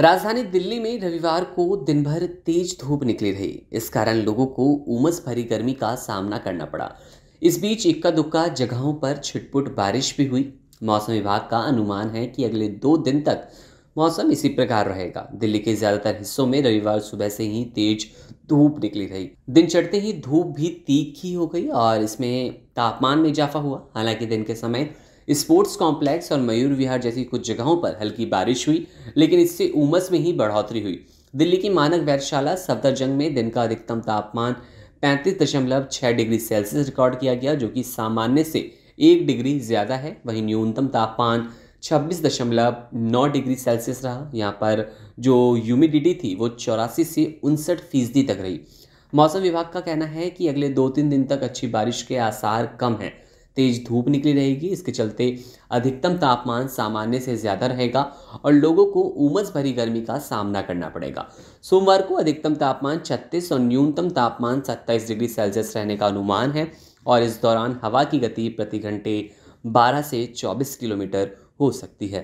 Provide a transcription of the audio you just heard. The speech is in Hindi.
राजधानी दिल्ली में रविवार को दिन भर तेज धूप निकली रही इस कारण लोगों को उमस भरी गर्मी का सामना करना पड़ा इस बीच इक्का दुक्का जगहों पर छिटपुट बारिश भी हुई मौसम विभाग का अनुमान है कि अगले दो दिन तक मौसम इसी प्रकार रहेगा दिल्ली के ज़्यादातर हिस्सों में रविवार सुबह से ही तेज धूप निकली रही दिन चढ़ते ही धूप भी तीखी हो गई और इसमें तापमान में इजाफा हुआ हालांकि दिन के समय स्पोर्ट्स कॉम्प्लेक्स और मयूर विहार जैसी कुछ जगहों पर हल्की बारिश हुई लेकिन इससे उमस में ही बढ़ोतरी हुई दिल्ली की मानक वैधशाला सफदरजंग में दिन का अधिकतम तापमान पैंतीस दशमलव छः डिग्री सेल्सियस रिकॉर्ड किया गया जो कि सामान्य से एक डिग्री ज़्यादा है वहीं न्यूनतम तापमान छब्बीस दशमलव नौ डिग्री सेल्सियस रहा यहाँ पर जो ह्यूमिडिटी थी वो चौरासी से उनसठ फीसदी तक रही मौसम विभाग का कहना है कि अगले दो तीन दिन तक अच्छी बारिश के आसार कम हैं तेज़ धूप निकली रहेगी इसके चलते अधिकतम तापमान सामान्य से ज़्यादा रहेगा और लोगों को उमस भरी गर्मी का सामना करना पड़ेगा सोमवार को अधिकतम तापमान छत्तीस और न्यूनतम तापमान सत्ताईस डिग्री सेल्सियस रहने का अनुमान है और इस दौरान हवा की गति प्रति घंटे बारह से चौबीस किलोमीटर हो सकती है